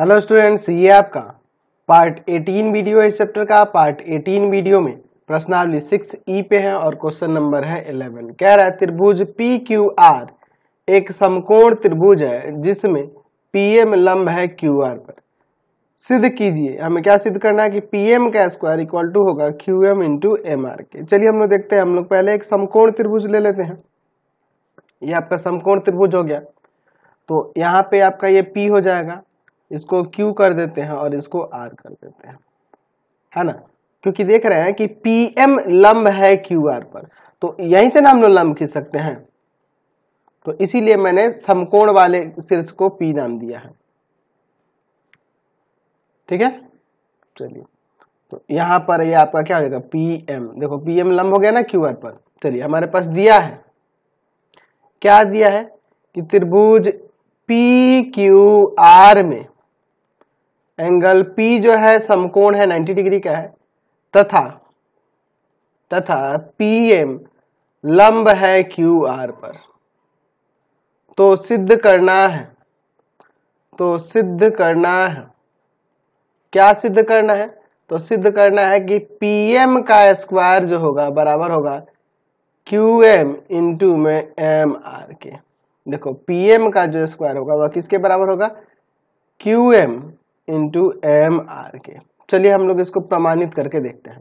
hello students ये आपका part 18 video है इस चैप्टर का पार्ट 18 वीडियो में प्रश्नावली सिक्स ई e पे है और क्वेश्चन नंबर है 11 कह रहा है त्रिभुज पी क्यू आर एक समकोण त्रिभुज है जिसमें पीएम लंब है क्यू आर पर सिद्ध कीजिए हमें क्या सिद्ध करना है कि पीएम का स्क्वायर इक्वल टू होगा Q M into M R के चलिए हम लोग देखते हैं हम लोग पहले एक समकोण त्रिभुज ले लेते हैं ये आपका समकोण त्रिभुज हो गया तो यहाँ पे आपका ये पी हो जाएगा इसको Q कर देते हैं और इसको R कर देते हैं है ना क्योंकि देख रहे हैं कि PM लंब है QR पर तो यहीं से ना हम लोग लंब खींच सकते हैं तो इसीलिए मैंने समकोण वाले शीर्ष को P नाम दिया है ठीक है चलिए तो यहां पर ये यह आपका क्या हो जाएगा पीएम देखो एम लंब हो गया ना क्यू पर चलिए हमारे पास दिया है क्या दिया है कि त्रिभुज पी क्यू आर में एंगल पी जो है समकोण है 90 डिग्री का है तथा तथा एम लंब है क्यू आर पर तो सिद्ध करना है तो सिद्ध करना है क्या सिद्ध करना है तो सिद्ध करना है कि पीएम का स्क्वायर जो होगा बराबर होगा क्यू एम इंटू में एम आर के देखो पीएम का जो स्क्वायर होगा वह किसके बराबर होगा Q M into M R के चलिए हम लोग इसको प्रमाणित करके देखते हैं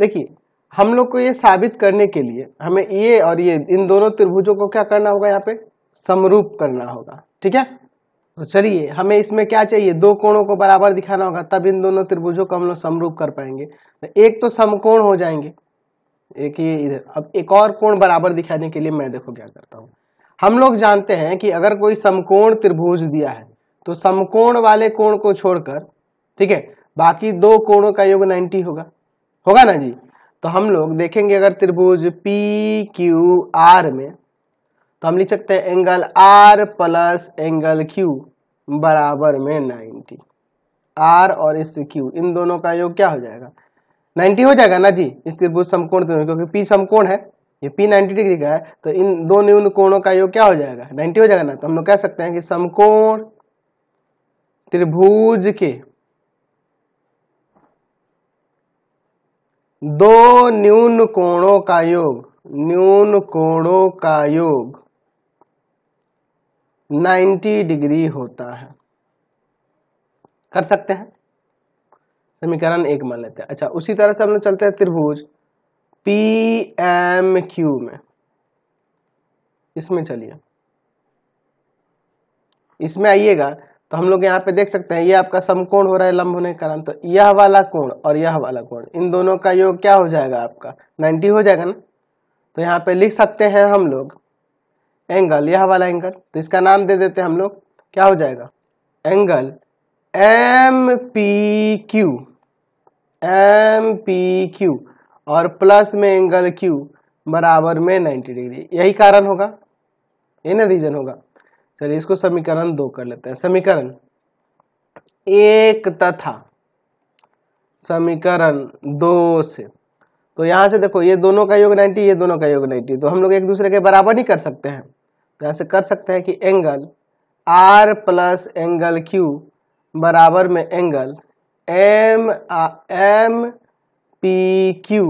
देखिए हम लोग को ये साबित करने के लिए हमें ये और ये इन दोनों त्रिभुजों को क्या करना होगा यहाँ पे समरूप करना होगा ठीक है तो चलिए हमें इसमें क्या चाहिए दो कोणों को बराबर दिखाना होगा तब इन दोनों त्रिभुजों को हम लोग समरूप कर पाएंगे एक तो समकोण हो जाएंगे एक ये इधर अब एक और कोण बराबर दिखाने के लिए मैं देखो क्या करता हूँ हम लोग जानते हैं कि अगर कोई समकोण त्रिभुज दिया है तो समकोण वाले कोण को छोड़कर ठीक है बाकी दो कोणों का योग 90 होगा होगा ना जी तो हम लोग देखेंगे अगर त्रिभुज पी क्यू आर में तो हम लिख सकते हैं angle R plus angle Q बराबर में 90 आर और इस क्यू इन दोनों का योग क्या हो जाएगा 90 हो जाएगा ना जी इस त्रिभुज समकोण त्रिभुज क्योंकि पी समकोण है ये पी 90 डिग्री का है तो इन दो न्यून कोणों का योग क्या हो जाएगा 90 हो जाएगा ना तो हम लोग कह सकते हैं कि समकोण त्रिभुज के दो न्यून कोणों का योग न्यून कोणों का योग 90 डिग्री होता है कर सकते हैं समीकरण एक मान लेते हैं अच्छा उसी तरह से हम लोग चलते हैं त्रिभुज पी एम क्यू में इसमें चलिए इसमें आइएगा तो हम लोग यहाँ पे देख सकते हैं ये आपका समकोण हो रहा है लंब होने के कारण तो यह वाला कोण और यह वाला कोण इन दोनों का योग क्या हो जाएगा आपका 90 हो जाएगा ना तो यहाँ पे लिख सकते हैं हम लोग एंगल यह वाला एंगल तो इसका नाम दे देते हैं हम लोग क्या हो जाएगा angle M P Q M P Q और प्लस में एंगल क्यू बराबर में नाइन्टी डिग्री यही कारण होगा यही ना रीजन होगा चलिए इसको समीकरण दो कर लेते हैं समीकरण एक तथा समीकरण दो से तो यहां से देखो ये दोनों का योग 90 ये दोनों का योग 90 तो हम लोग एक दूसरे के बराबर नहीं कर सकते हैं तो ऐसे कर सकते हैं कि angle R plus angle Q बराबर में angle M M P Q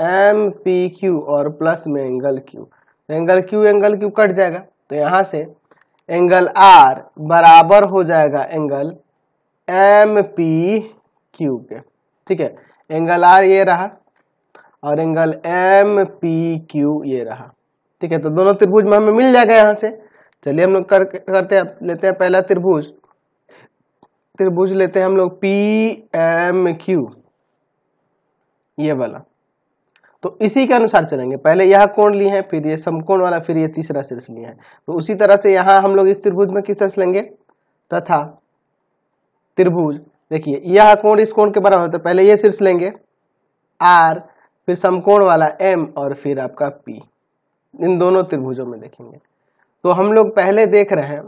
M P Q और प्लस में angle Q angle Q angle Q कट जाएगा तो यहाँ से एंगल आर बराबर हो जाएगा एंगल एम पी क्यू के ठीक है एंगल आर ये रहा और एंगल एम पी क्यू ये रहा ठीक है तो दोनों त्रिभुज में हमें मिल जाएगा यहाँ से चलिए हम लोग कर, करते हैं लेते हैं पहला त्रिभुज त्रिभुज लेते हैं हम लोग पी एम क्यू ये वाला तो इसी के अनुसार चलेंगे पहले यह कोण लिए हैं फिर ये समकोण वाला फिर ये तीसरा शीर्ष लिए हैं तो उसी तरह से यहाँ हम लोग इस त्रिभुज में किस तरह से लेंगे तथा त्रिभुज देखिए यह कोण इस कोण के बराबर होता है पहले ये शीर्ष लेंगे आर फिर समकोण वाला एम और फिर आपका पी इन दोनों त्रिभुजों में देखेंगे तो हम लोग पहले देख रहे हैं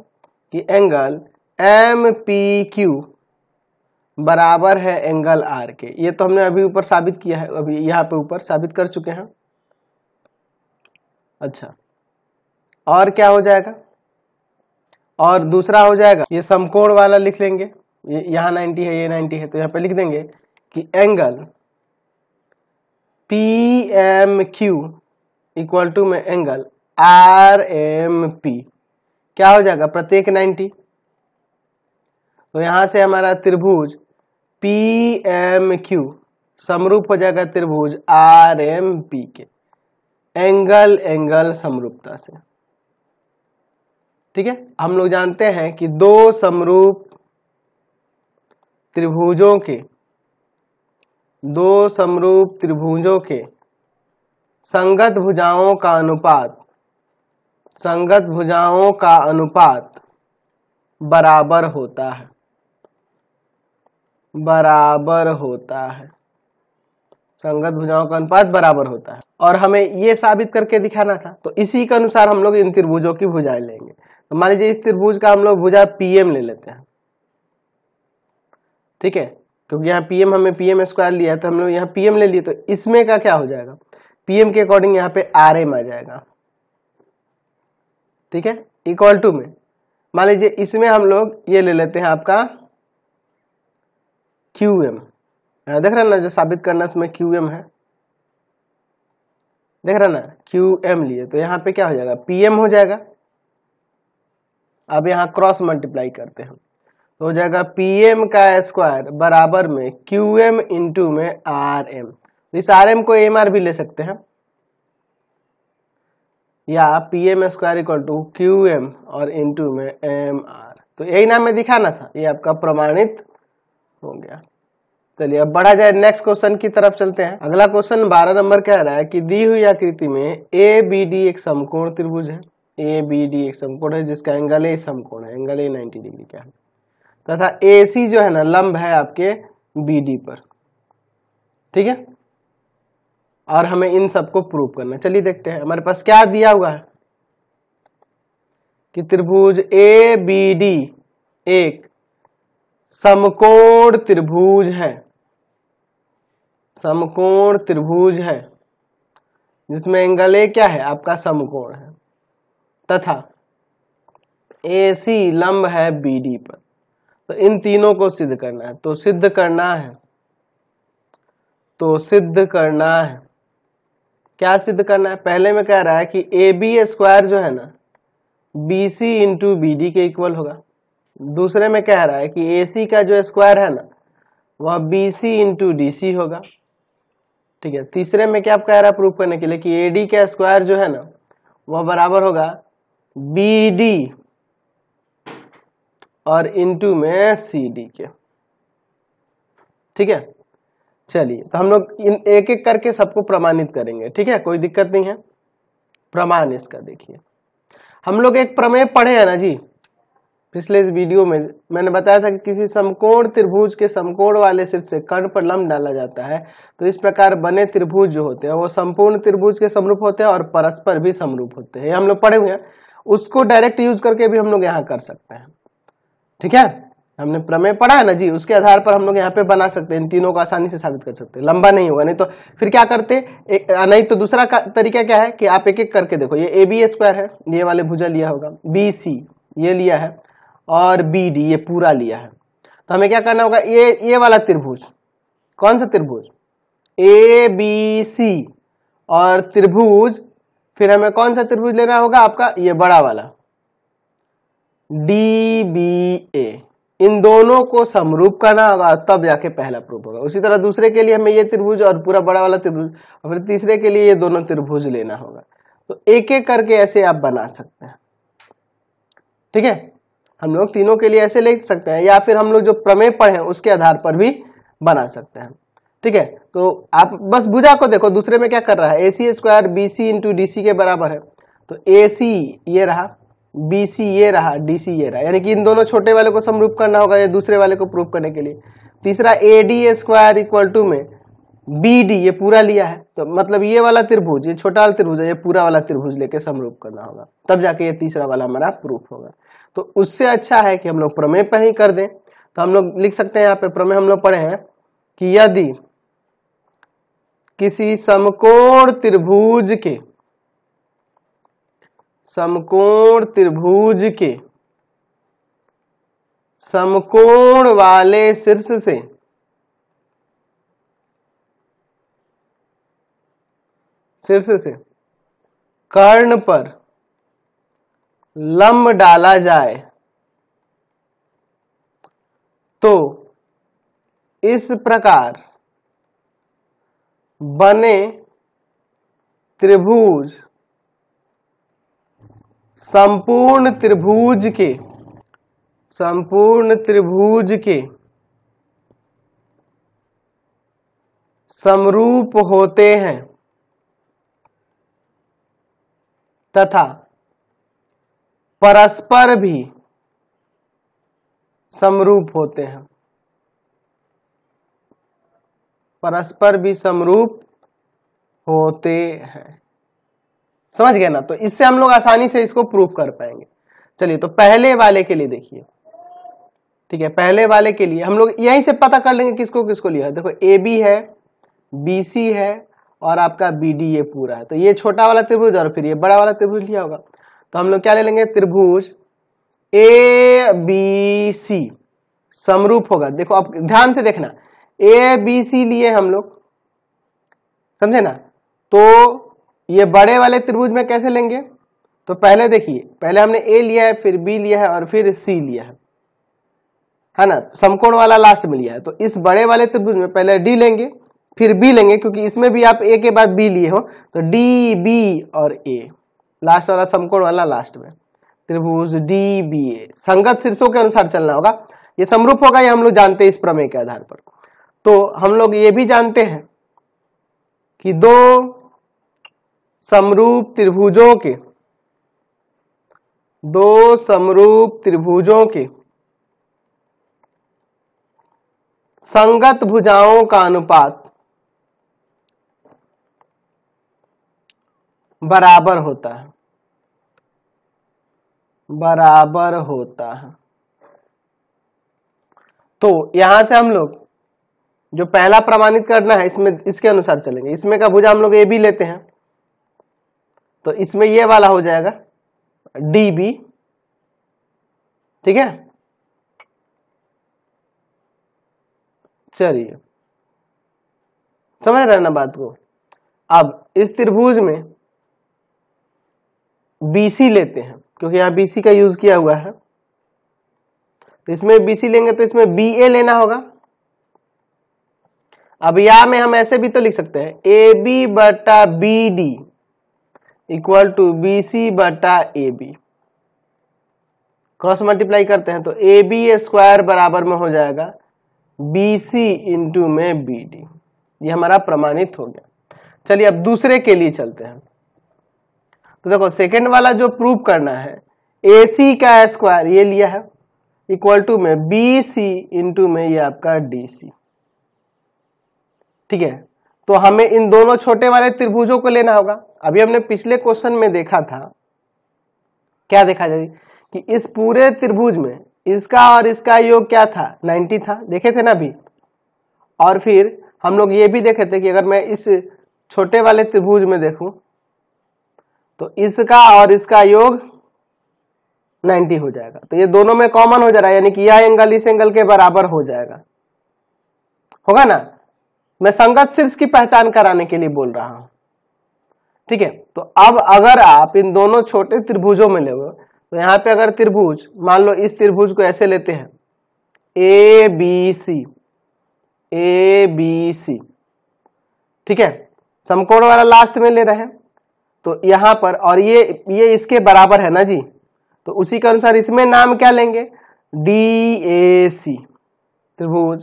कि एंगल एम पी क्यू बराबर है एंगल आर के ये तो हमने अभी ऊपर साबित किया है अभी यहाँ पे ऊपर साबित कर चुके हैं अच्छा और क्या हो जाएगा और दूसरा हो जाएगा ये समकोण वाला लिख लेंगे यहां यहाँ नाइन्टी है ये नाइन्टी है तो यहाँ पे लिख देंगे कि angle P M Q equal to में एंगल आर एम पी क्या हो जाएगा प्रत्येक नाइन्टी तो यहां से हमारा त्रिभुज पी एम क्यू समरूप हो जाएगा त्रिभुज आर एम पी के एंगल एंगल समरूपता से ठीक है हम लोग जानते हैं कि दो समरूप त्रिभुजों के दो समरूप त्रिभुजों के संगत भुजाओं का अनुपात संगत भुजाओं का अनुपात बराबर होता है बराबर होता है संगत भुजाओं का अनुपात बराबर होता है और हमें ये साबित करके दिखाना था तो इसी के अनुसार हम लोग इन त्रिभुजों की भुजाएं लेंगे तो मान लीजिए इस त्रिभुज का हम लोग भुजा पीएम ले लेते हैं ठीक है क्योंकि यहाँ पीएम हमें पीएम स्क्वायर लिया तो हम लोग यहाँ पीएम ले लिए तो इसमें का क्या हो जाएगा पीएम के अकॉर्डिंग यहाँ पे आर एम आ जाएगा ठीक है इक्वल टू में मान लीजिए इसमें हम लोग ये ले लेते हैं आपका क्यू एम देख रहे ना जो साबित करना इसमें क्यू एम है देख रहे ना क्यू एम लिए तो यहाँ पे क्या हो जाएगा पी एम हो जाएगा अब यहाँ क्रॉस मल्टीप्लाई करते हैं तो हो जाएगा पी एम का स्क्वायर बराबर में क्यू एम इंटू में आर एम तो इस आर एम को एम आर भी ले सकते हैं या P M square equal to Q M और इंटू में एम आर तो यही नाम में दिखाना था ये आपका प्रमाणित हो गया चलिए अब बढ़ा जाए नेक्स्ट क्वेश्चन की तरफ चलते हैं अगला क्वेश्चन बारह नंबर कह रहा है कि दी हुई आकृति में ए बी डी एक समकोण त्रिभुज है ए बी डी एक समकोण है जिसका एंगल ए समकोण है एंगल ए 90 डिग्री का है तथा ए सी जो है ना लंब है आपके बी डी पर ठीक है और हमें इन सबको प्रूव करना चलिए देखते हैं हमारे पास क्या दिया हुआ है कि त्रिभुज ए बी डी एक समकोण त्रिभुज है समकोण त्रिभुज है जिसमें एंगल ए क्या है आपका समकोण है तथा ए सी लंब है बी डी पर तो इन तीनों को सिद्ध करना है तो सिद्ध करना है तो सिद्ध करना है क्या सिद्ध करना है पहले में कह रहा है कि ए बी स्क्वायर जो है ना B C into B D के इक्वल होगा दूसरे में कह रहा है कि ए का जो स्क्वायर है ना वह B C into D C होगा ठीक है तीसरे में क्या आप कह रहा है प्रूव करने के लिए कि ए डी का स्क्वायर जो है ना वह बराबर होगा बी डी और इंटू में सी डी के ठीक है चलिए तो हम लोग इन एक एक करके सबको प्रमाणित करेंगे ठीक है कोई दिक्कत नहीं है प्रमाण इसका देखिए हम लोग एक प्रमेय पढ़े हैं ना जी पिछले इस वीडियो में मैंने बताया था कि किसी समकोण त्रिभुज के समकोण वाले सिर से कर्ण पर लंब डाला जाता है तो इस प्रकार बने त्रिभुज जो होते हैं वो संपूर्ण त्रिभुज के समरूप होते हैं और परस्पर भी समरूप होते हैं हम लोग पढ़े हुए हैं उसको डायरेक्ट यूज करके भी हम लोग यहाँ कर सकते हैं ठीक है हमने प्रमेय पढ़ा है ना जी उसके आधार पर हम लोग यहाँ पे बना सकते हैं इन तीनों को आसानी से साबित कर सकते हैं लंबा नहीं होगा नहीं तो फिर क्या करते एक, नहीं तो दूसरा तरीका क्या है कि आप एक एक करके देखो ये ए बी स्क्वायर है ये वाले भुजा लिया होगा बी सी ये लिया है और बी डी ये पूरा लिया है तो हमें क्या करना होगा ये ये वाला त्रिभुज कौन सा त्रिभुज ए बी सी और त्रिभुज फिर हमें कौन सा त्रिभुज लेना होगा आपका ये बड़ा वाला डी बी ए इन दोनों को समरूप करना होगा तब जाके पहला प्रूफ होगा उसी तरह दूसरे के लिए हमें ये त्रिभुज और पूरा बड़ा वाला त्रिभुज और फिर तीसरे के लिए ये दोनों त्रिभुज लेना होगा तो एक एक करके ऐसे आप बना सकते हैं ठीक है हम लोग तीनों के लिए ऐसे ले सकते हैं या फिर हम लोग जो प्रमेय पढ़े उसके आधार पर भी बना सकते हैं ठीक है तो आप बस भुजा को देखो दूसरे में क्या कर रहा है A C square B C into D C के बराबर है तो ए सी ये रहा बी सी ये रहा डी सी ये रहा यानी कि इन दोनों छोटे वाले को समरूप करना होगा या दूसरे वाले को प्रूफ करने के लिए तीसरा A D square equal to में बी डी ये पूरा लिया है तो मतलब ये वाला त्रिभुज ये छोटा वाला त्रिभुज है ये पूरा वाला त्रिभुज लेके समरूप करना होगा तब जाके ये तीसरा वाला हमारा प्रूफ होगा तो उससे अच्छा है कि हम लोग प्रमेय पर ही कर दें तो हम लोग लिख सकते हैं यहाँ पे प्रमेय हम लोग पढ़े हैं कि यदि किसी समकोण त्रिभुज के समकोण त्रिभुज के समकोण वाले शीर्ष से शीर्ष से कर्ण पर लंब डाला जाए तो इस प्रकार बने त्रिभुज संपूर्ण त्रिभुज के संपूर्ण त्रिभुज के समरूप होते हैं तथा परस्पर भी समरूप होते हैं परस्पर भी समरूप होते हैं समझ गए ना तो इससे हम लोग आसानी से इसको प्रूव कर पाएंगे चलिए तो पहले वाले के लिए देखिए ठीक है पहले वाले के लिए हम लोग यहीं से पता कर लेंगे किसको किसको लिया है देखो ए बी है बी सी है और आपका बी डी ये पूरा है तो ये छोटा वाला त्रिभुज और फिर ये बड़ा वाला त्रिभुज लिया होगा तो हम लोग क्या ले लेंगे त्रिभुज ए बी सी समरूप होगा देखो आप ध्यान से देखना ए बी सी लिए हम लोग समझे ना तो ये बड़े वाले त्रिभुज में कैसे लेंगे तो पहले देखिए पहले हमने ए लिया है फिर बी लिया है और फिर सी लिया है है ना समकोण वाला लास्ट में लिया है तो इस बड़े वाले त्रिभुज में पहले डी लेंगे फिर बी लेंगे क्योंकि इसमें भी आप ए के बाद बी लिए हो तो डी बी और ए लास्ट वाला समकोण वाला लास्ट में त्रिभुज डी बी ए संगत शीर्षों के अनुसार चलना होगा ये समरूप होगा ये हम लोग जानते हैं इस प्रमेय के आधार पर तो हम लोग ये भी जानते हैं कि दो समरूप त्रिभुजों के दो समरूप त्रिभुजों के संगत भुजाओं का अनुपात बराबर होता है बराबर होता है तो यहां से हम लोग जो पहला प्रमाणित करना है इसमें इसके अनुसार चलेंगे इसमें का भुजा हम लोग ए बी लेते हैं तो इसमें ये वाला हो जाएगा डी बी ठीक है चलिए समझ रहे ना बात को अब इस त्रिभुज में बी सी लेते हैं क्योंकि यहाँ बी का यूज किया हुआ है तो इसमें बी लेंगे तो इसमें बी ए लेना होगा अब या में हम ऐसे भी तो लिख सकते हैं ए बी बटा B D equal to B C बटा ए बी क्रॉस मल्टीप्लाई करते हैं तो ए बी स्क्वायर बराबर में हो जाएगा बी सी इंटू में बी डी ये हमारा प्रमाणित हो गया चलिए अब दूसरे के लिए चलते हैं तो देखो सेकेंड वाला जो प्रूव करना है ए सी का स्क्वायर ये लिया है इक्वल टू में बी सी इंटू में ये आपका डी सी ठीक है तो हमें इन दोनों छोटे वाले त्रिभुजों को लेना होगा अभी हमने पिछले क्वेश्चन में देखा था क्या देखा जाए कि इस पूरे त्रिभुज में इसका और इसका योग क्या था 90 था देखे थे ना अभी और फिर हम लोग ये भी देखे थे कि अगर मैं इस छोटे वाले त्रिभुज में देखूं तो इसका और इसका योग 90 हो जाएगा तो ये दोनों में कॉमन हो जा रहा है यानी कि यह एंगल इस एंगल के बराबर हो जाएगा होगा ना मैं संगत शीर्ष की पहचान कराने के लिए बोल रहा हूं ठीक है तो अब अगर आप इन दोनों छोटे त्रिभुजों में ले तो यहां पे अगर त्रिभुज मान लो इस त्रिभुज को ऐसे लेते हैं A B C A B सी ठीक है समकोण वाला लास्ट में ले रहे हैं तो यहां पर और ये ये इसके बराबर है ना जी तो उसी के अनुसार इसमें नाम क्या लेंगे डी ए सी त्रिभुज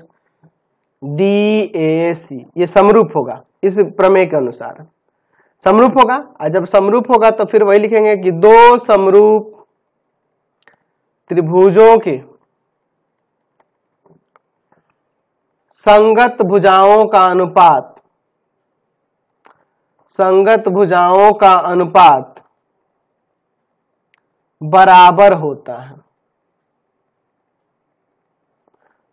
डी ए सी ये समरूप होगा इस प्रमेय के अनुसार समरूप होगा और जब समरूप होगा तो फिर वही लिखेंगे कि दो समरूप त्रिभुजों के संगत भुजाओं का अनुपात संगत भुजाओं का अनुपात बराबर होता है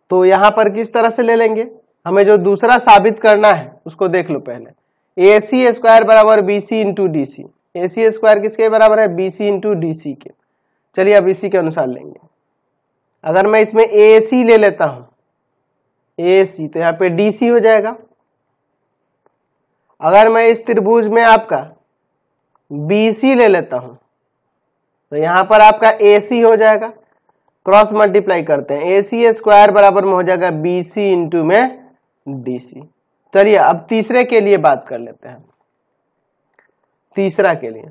तो यहां पर किस तरह से ले लेंगे हमें जो दूसरा साबित करना है उसको देख लो पहले ए सी स्क्वायर बराबर B C into D C A C square किसके बराबर है B C into D C के चलिए अब इसी के अनुसार लेंगे अगर मैं इसमें ए सी ले लेता हूं ए सी तो यहां पे डी सी हो जाएगा अगर मैं इस त्रिभुज में आपका BC ले लेता हूं तो यहां पर आपका AC हो जाएगा क्रॉस मल्टीप्लाई करते हैं ए सी स्क्वायर बराबर में हो जाएगा बी सी इंटू में डी सी चलिए अब तीसरे के लिए बात कर लेते हैं तीसरा के लिए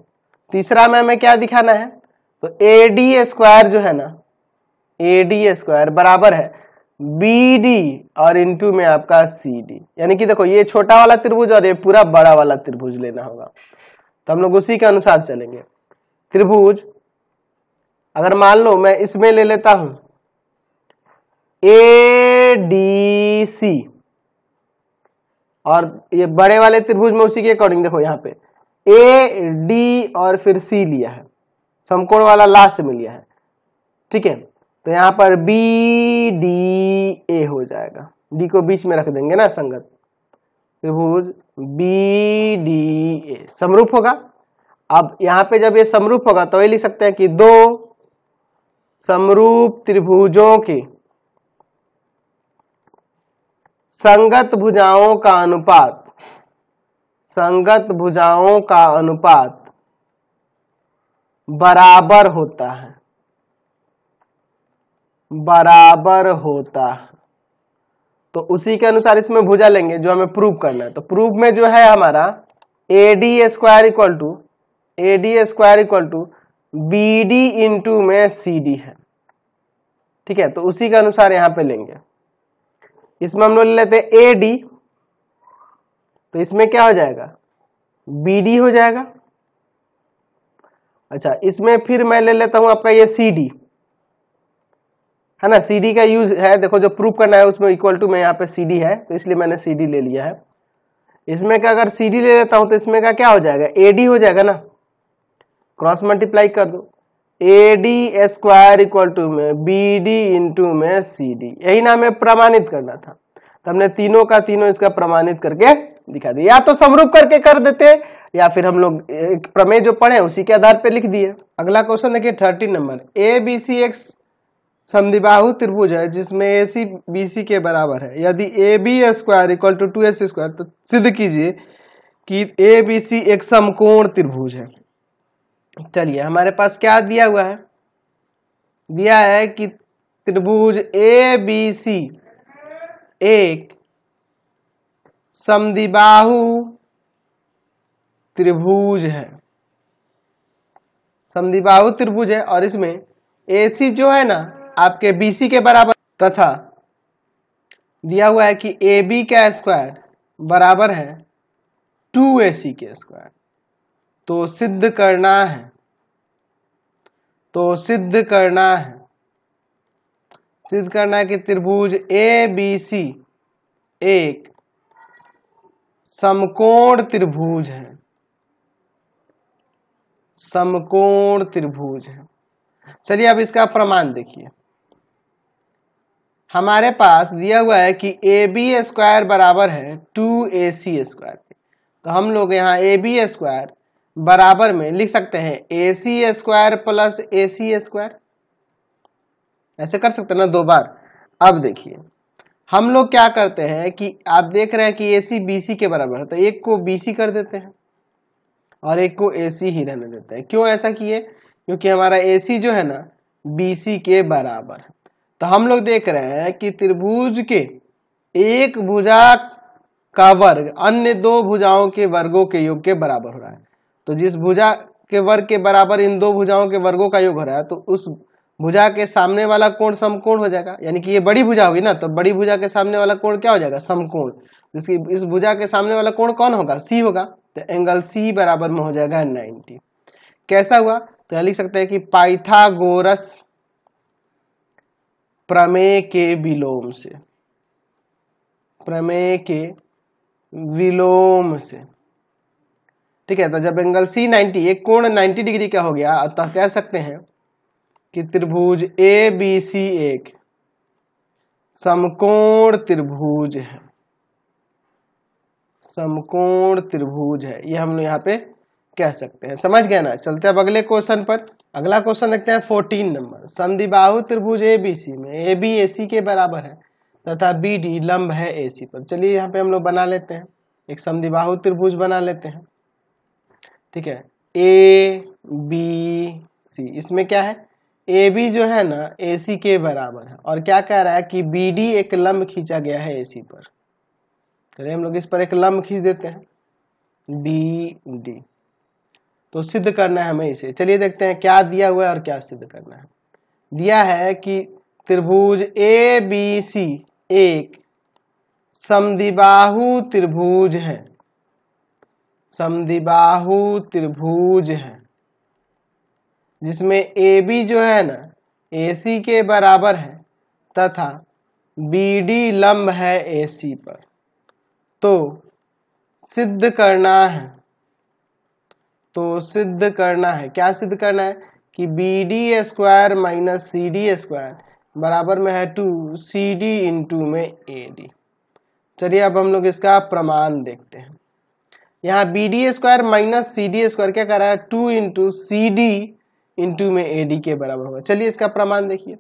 तीसरा में हमें क्या दिखाना है तो ए स्क्वायर जो है ना ए स्क्वायर बराबर है बी डी और इनटू में आपका सी डी यानी कि देखो ये छोटा वाला त्रिभुज और ये पूरा बड़ा वाला त्रिभुज लेना होगा तो हम लोग उसी के अनुसार चलेंगे त्रिभुज अगर मान लो मैं इसमें ले लेता हूं ए डी सी और ये बड़े वाले त्रिभुज में उसी के अकॉर्डिंग देखो यहां पे ए डी और फिर सी लिया है समकोण वाला लास्ट में लिया है ठीक है तो यहां पर बी डी ए हो जाएगा डी को बीच में रख देंगे ना संगत त्रिभुज बी डी ए समरूप होगा अब यहां पे जब ये समरूप होगा तो ये लिख सकते हैं कि दो समरूप त्रिभुजों की संगत भुजाओं का अनुपात संगत भुजाओं का अनुपात बराबर होता है बराबर होता तो उसी के अनुसार इसमें भुजा लेंगे जो हमें प्रूव करना है तो प्रूव में जो है हमारा A D square equal to A D square equal to B D into में सी डी है ठीक है तो उसी के अनुसार यहां पे लेंगे इसमें हम लोग ले लेते हैं ए डी तो इसमें क्या हो जाएगा बी डी हो जाएगा अच्छा इसमें फिर मैं ले लेता हूं आपका ये सी डी है ना सी डी का यूज है देखो जो प्रूफ करना है उसमें इक्वल टू में यहाँ पे सी डी है तो इसलिए मैंने सी डी ले लिया है इसमें का अगर सी डी ले लेता हूँ तो इसमें का क्या हो जाएगा ए हो जाएगा ना क्रॉस मल्टीप्लाई कर दो A D square equal to में बी डी इंटू में सी डी यही ना हमें प्रमाणित करना था तो हमने तीनों का तीनों इसका प्रमाणित करके दिखा दिया या तो समरूप करके कर देते या फिर हम लोग एक प्रमेय जो पढ़े उसी के आधार पर लिख दिए अगला क्वेश्चन देखिए thirteen number A B C X संधिबाहु त्रिभुज है जिसमें ए सी बी सी के बराबर है यदि A B square equal to two S square तो सिद्ध कीजिए कि ए बी सी एक समकोण त्रिभुज है चलिए हमारे पास क्या दिया हुआ है दिया है कि त्रिभुज ए बी सी एक समदिबाहु त्रिभुज है समदिबाहु त्रिभुज है और इसमें ए सी जो है ना आपके BC के बराबर तथा दिया हुआ है कि AB का स्क्वायर बराबर है टू ए सी के स्क्वायर तो सिद्ध करना है तो सिद्ध करना है सिद्ध करना है कि त्रिभुज ए बी सी एक समकोण त्रिभुज है समकोण त्रिभुज है चलिए अब इसका प्रमाण देखिए हमारे पास दिया हुआ है कि ए बी स्क्वायर बराबर है टू ए सी स्क्वायर के तो हम लोग यहाँ ए बी स्क्वायर बराबर में लिख सकते हैं A C square plus A C square ऐसे कर सकते हैं ना दो बार अब देखिए हम लोग क्या करते हैं कि आप देख रहे हैं कि ए सी बी सी के बराबर है तो एक को बी सी कर देते हैं और एक को ए सी ही रहने देते हैं क्यों ऐसा किए क्योंकि हमारा ए सी जो है ना बी सी के बराबर है तो हम लोग देख रहे हैं कि त्रिभुज के एक भुजा का वर्ग अन्य दो भुजाओं के वर्गों के योग के बराबर हो रहा है तो जिस भुजा के वर्ग के बराबर इन दो भुजाओं के वर्गों का योग हो रहा है तो उस भुजा के सामने वाला कोण समकोण हो जाएगा यानी कि ये बड़ी भुजा होगी ना तो बड़ी भुजा के सामने वाला कोण क्या हो जाएगा समकोण जिसकी इस भुजा के सामने वाला कोण कौन होगा सी होगा तो एंगल सी बराबर में हो जाएगा नाइनटी कैसा हुआ तो यहाँ लिख सकते हैं कि पाइथागोरस प्रमेय के विलोम से प्रमेय के विलोम से ठीक है तो जब एंगल सी नाइन्टी एक कोण 90 डिग्री का हो गया अतः तो कह सकते हैं कि त्रिभुज ए बी सी एक समकोण त्रिभुज है समकोण त्रिभुज है ये यह हम लोग यहाँ पे कह सकते हैं समझ गए ना चलते अब अगले क्वेश्चन पर अगला क्वेश्चन देखते हैं फोर्टीन नंबर समदिबाहु त्रिभुज सी में ए बी ए सी के बराबर है तथा बी डी लंब है ए सी पर चलिए यहाँ पे हम लोग बना लेते हैं एक समदिबाहु त्रिभुज बना लेते हैं ठीक है ए बी सी इसमें क्या है ए बी जो है ना ए सी के बराबर है और क्या कह रहा है कि बी डी एक लंब खींचा गया है ए सी पर चलिए हम लोग इस पर एक लंब खींच देते हैं बी डी तो सिद्ध करना है हमें इसे चलिए देखते हैं क्या दिया हुआ है और क्या सिद्ध करना है दिया है कि त्रिभुज ए बी सी एक समिबाहु त्रिभुज है समिबाहु त्रिभुज है जिसमें ए बी जो है ना ए सी के बराबर है तथा बी डी लंब है ए सी पर तो सिद्ध करना है तो सिद्ध करना है क्या सिद्ध करना है कि B D square minus C D square बराबर में है two C D into में ए डी चलिए अब हम लोग इसका प्रमाण देखते हैं यहाँ B D square minus C D square क्या कर रहा है two into C D into में ए डी के बराबर होगा चलिए इसका प्रमाण देखिए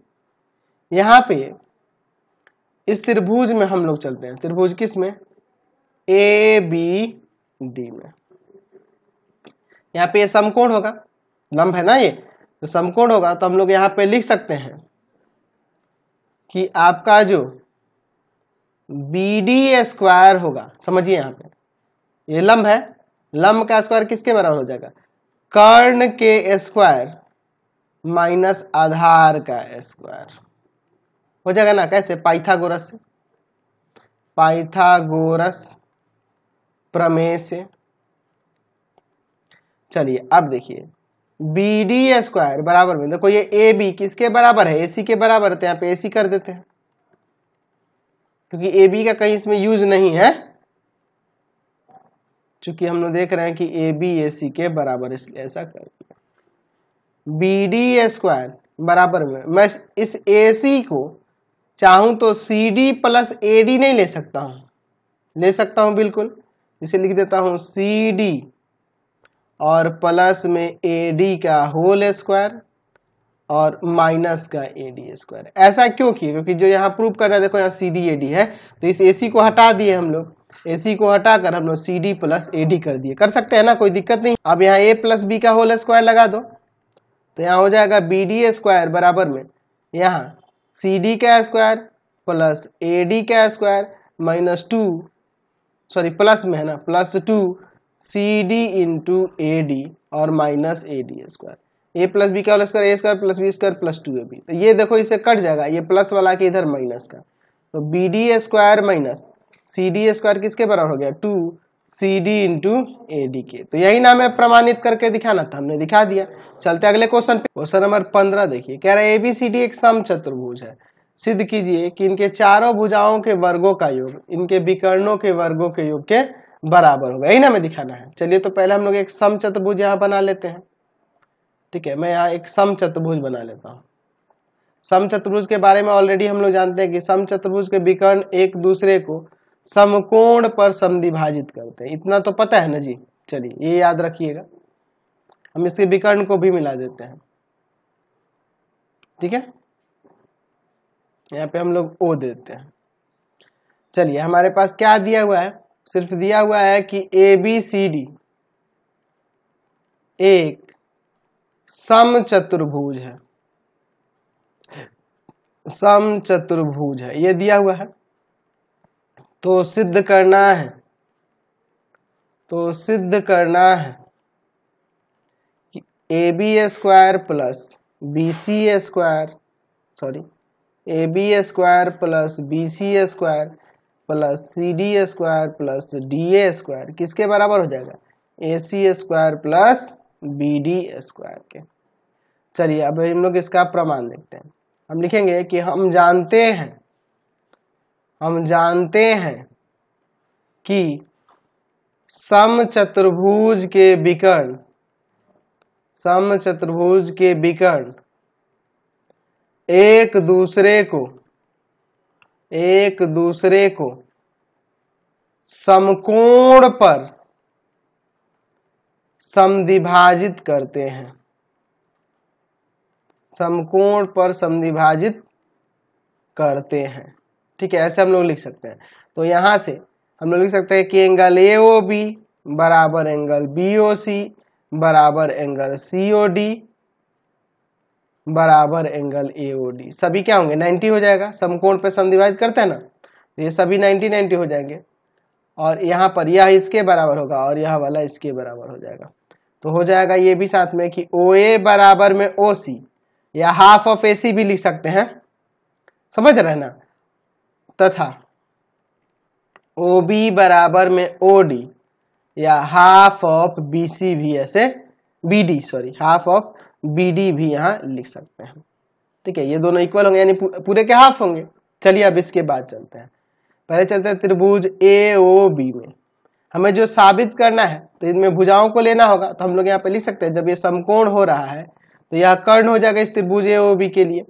यहाँ पे इस त्रिभुज में हम लोग चलते हैं त्रिभुज किस में ए बी डी में यहाँ पे ये समकोण होगा लंब है ना ये तो समकोण होगा तो हम लोग यहाँ पे लिख सकते हैं कि आपका जो बी डी स्क्वायर होगा समझिए यहाँ पे ये लंब है लंब का स्क्वायर किसके बराबर हो जाएगा कर्ण के स्क्वायर माइनस आधार का स्क्वायर हो जाएगा ना कैसे पाइथागोरस से पाइथागोरस प्रमेय से चलिए अब देखिए बी डी स्क्वायर बराबर में देखो ये ए बी किसके बराबर है ए सी के बराबर है यहाँ पे ए सी कर देते हैं क्योंकि ए बी का कहीं इसमें यूज नहीं है चूंकि हम लोग देख रहे हैं कि ए बी ए सी के बराबर इसलिए ऐसा कर दिया बी डी स्क्वायर बराबर में मैं इस ए सी को चाहूं तो C D plus A D नहीं ले सकता हूं ले सकता हूं बिल्कुल इसे लिख देता हूं सी डी और प्लस में ए डी का होल स्क्वायर और माइनस का ए डी स्क्वायर ऐसा क्यों किया क्योंकि जो यहाँ प्रूव कर रहे देखो यहाँ सी डी ए डी है तो इस ए सी को हटा दिए हम लोग ए सी को हटा कर हम लोग C D plus A D कर दिए कर सकते हैं ना कोई दिक्कत नहीं अब यहाँ ए प्लस बी का होल स्क्वायर लगा दो तो यहाँ हो जाएगा बी डी स्क्वायर बराबर में यहाँ सी डी का स्क्वायर प्लस ए डी का square minus two sorry plus में है ना plus two C D into A D और minus A D square A plus B का whole square A square plus B square plus two A B तो ये देखो इसे कट जाएगा ये प्लस वाला के इधर माइनस का तो B D square minus C D square किसके बराबर हो गया two C D into A D के तो यही नाम है प्रमाणित करके दिखाना था हमने दिखा दिया चलते अगले क्वेश्चन पे क्वेश्चन नंबर पंद्रह देखिए कह रहा है ए बी सी डी एक सम चतुर्भुज है सिद्ध कीजिए कि इनके चारों भुजाओं के वर्गों का योग इनके विकर्णों के वर्गों के योग के बराबर होगा यही ना हमें दिखाना है चलिए तो पहले हम लोग एक सम चतुर्भुज यहाँ बना लेते हैं ठीक है मैं यहाँ एक सम चतुर्भुज बना लेता हूँ सम चतुर्भुज के बारे में ऑलरेडी हम लोग जानते हैं कि सम चतुर्भुज के विकर्ण एक दूसरे को समकोण पर समिभाजित करते हैं इतना तो पता है ना जी चलिए ये याद रखिएगा हम इसके विकर्ण को भी मिला देते हैं ठीक है यहाँ पे हम लोग ओ देते हैं चलिए हमारे पास क्या दिया हुआ है सिर्फ दिया हुआ है कि ए बी सी डी एक सम चतुर्भुज है सम चतुर्भुज है यह दिया हुआ है तो सिद्ध करना है तो सिद्ध करना है कि A B square plus B C square sorry A B square plus B C square plus C D square plus D A square किसके बराबर हो जाएगा A C square plus B D square के चलिए अब हम लोग इसका प्रमाण देखते हैं हम लिखेंगे कि हम जानते हैं हम जानते हैं कि सम चतुर्भुज के विकर्ण सम चतुर्भुज के विकर्ण एक दूसरे को एक दूसरे को समकोण पर समिभाजित करते हैं समकोण पर समिभाजित करते हैं ठीक है ऐसे हम लोग लिख सकते हैं तो यहां से हम लोग लिख सकते हैं कि एंगल ए ओ बी बराबर एंगल बी ओ सी बराबर एंगल सी डी बराबर एंगल ए सभी क्या होंगे 90 हो जाएगा समकोण पर समदिवाज करते हैं ना तो ये सभी 90 90 हो जाएंगे और यहाँ पर यह इसके बराबर होगा और यह वाला इसके बराबर हो जाएगा तो हो जाएगा ये भी साथ में कि ओ ए बराबर में ओ सी या हाफ ऑफ ए सी भी लिख सकते हैं समझ रहे ना तथा ओ बी बराबर में ओ डी या हाफ ऑफ बी सी भी ऐसे B D sorry half of B D भी यहाँ लिख सकते हैं ठीक है ये दोनों इक्वल होंगे यानी पूरे के हाफ होंगे चलिए अब इसके बाद चलते हैं पहले चलते हैं त्रिभुज ए ओ बी में हमें जो साबित करना है तो इनमें भुजाओं को लेना होगा तो हम लोग यहाँ पे लिख सकते हैं जब ये समकोण हो रहा है तो यह कर्ण हो जाएगा इस त्रिभुज ए ओ बी के लिए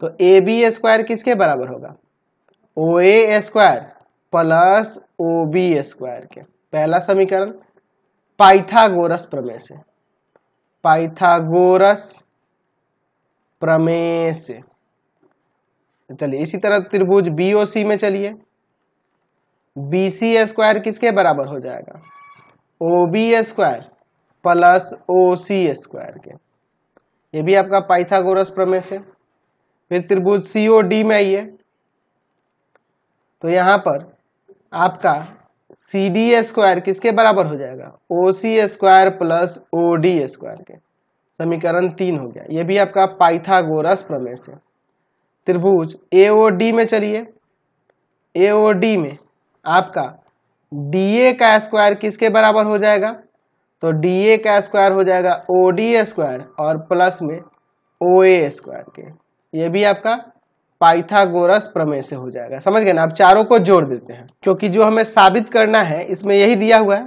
तो ए बी स्क्वायर किसके बराबर होगा O A square plus O B square के पहला समीकरण पाइथागोरस प्रमेय से पाइथागोरस प्रमेय से चलिए इसी तरह त्रिभुज बीओसी में चलिए बी सी स्क्वायर किसके बराबर हो जाएगा O B square plus O C square के ये भी आपका पाइथागोरस प्रमेय से फिर त्रिभुज सी ओ डी में आइए तो यहां पर आपका सी डी स्क्वायर किसके बराबर हो जाएगा O C square plus O D square के समीकरण तीन हो गया ये भी आपका पाइथागोरस प्रमेय से त्रिभुज ए ओ डी में चलिए ए ओ डी में आपका डी ए का स्क्वायर किसके बराबर हो जाएगा तो डी ए का स्क्वायर हो जाएगा ओ डी स्क्वायर और प्लस में ओ ए स्क्वायर के ये भी आपका पाइथागोरस प्रमेय से हो जाएगा समझ गए ना अब चारों को जोड़ देते हैं क्योंकि जो हमें साबित करना है इसमें यही दिया हुआ है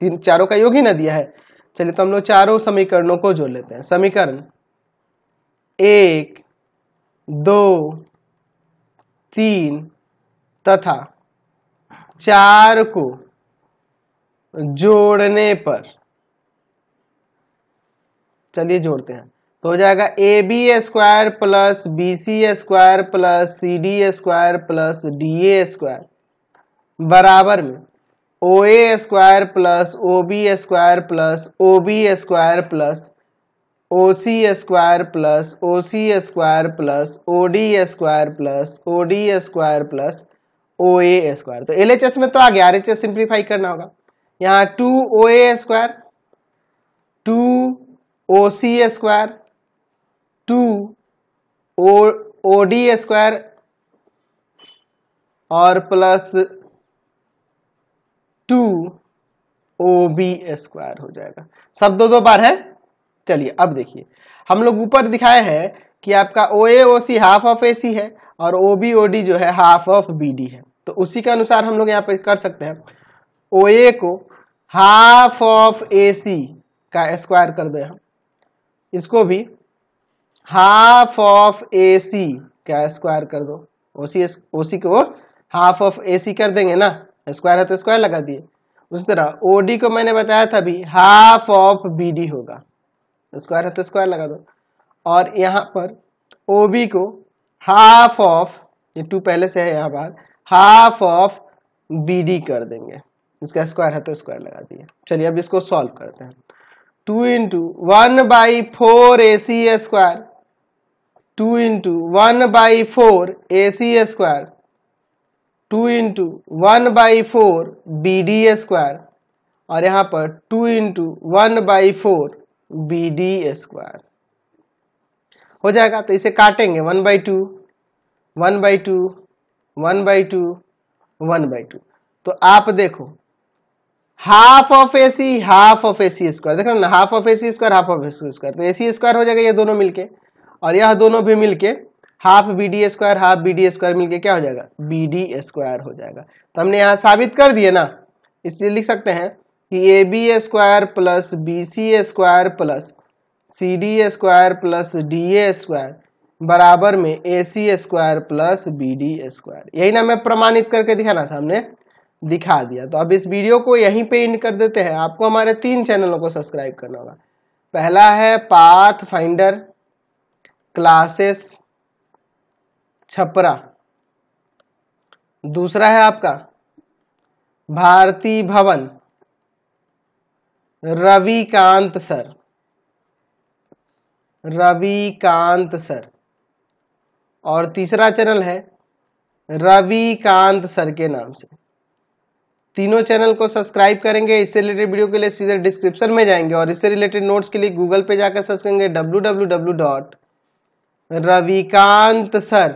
तीन चारों का योग ही ना दिया है चलिए तो हम लोग चारों समीकरणों को जोड़ लेते हैं समीकरण एक दो तीन तथा चार को जोड़ने पर चलिए जोड़ते हैं तो हो जाएगा A B square plus B C square plus C D square plus D A square बराबर में O A square plus O B square plus O B square plus O C square plus O C square plus O D square plus O D square plus O A square तो L H S में तो आ गया R H S simplify करना होगा यहाँ two O A square two O C square two O D square और plus two O B square हो जाएगा सब दो दो बार है चलिए अब देखिए हम लोग ऊपर दिखाए हैं कि आपका ओ ए ओ सी हाफ ऑफ ए सी है और ओ बी ओ डी जो है हाफ ऑफ बी डी है तो उसी के अनुसार हम लोग यहाँ पे कर सकते हैं ओ ए को हाफ ऑफ ए सी का स्क्वायर कर दे हम इसको भी हाफ ऑफ ए सी क्या स्क्वायर कर दो ओसी ओसी को हाफ ऑफ ए सी कर देंगे ना स्क्वायर है तो स्क्वायर लगा दिए उसी तरह ओ डी को मैंने बताया था अभी हाफ ऑफ बी डी होगा स्क्वायर है तो स्क्वायर लगा दो और यहाँ पर ओ बी को हाफ ऑफ ये टू पहले से है यहाँ पर हाफ ऑफ बी डी कर देंगे इसका स्क्वायर है तो स्क्वायर लगा दिए चलिए अब इसको सॉल्व करते हैं two into one by four A C square two into one by four A C square two into one by four B D square और यहाँ पर two into one by four B D square हो जाएगा तो इसे काटेंगे one by two one by two one by two one by two तो आप देखो half of A C half of A C square देखो ना half of A C square half of A C square तो A C square हो जाएगा ये दोनों मिलके और यह दोनों भी मिलके half B D square half B D square मिलके क्या हो जाएगा बी डी स्क्वायर हो जाएगा तो हमने यहाँ साबित कर दिए ना इसलिए लिख सकते हैं कि A B square plus B C square plus C D square plus D A square बराबर में A C square plus B D square यही ना मैं प्रमाणित करके दिखाना था हमने दिखा दिया तो अब इस वीडियो को यहीं पे इंड कर देते हैं आपको हमारे तीन चैनलों को सब्सक्राइब करना होगा पहला है पाथ फाइंडर क्लासेस छपरा दूसरा है आपका भारती भवन रविकांत सर रविकांत सर और तीसरा चैनल है रविकांत सर के नाम से तीनों चैनल को सब्सक्राइब करेंगे इससे रिलेटेड वीडियो के लिए सीधे डिस्क्रिप्शन में जाएंगे और इससे रिलेटेड नोट्स के लिए गूगल पे जाकर सर्च करेंगे W W W dot Ravikant sir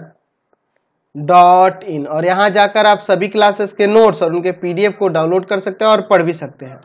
dot in और यहाँ जाकर आप सभी क्लासेस के नोट्स और उनके पीडीएफ को डाउनलोड कर सकते हैं और पढ़ भी सकते हैं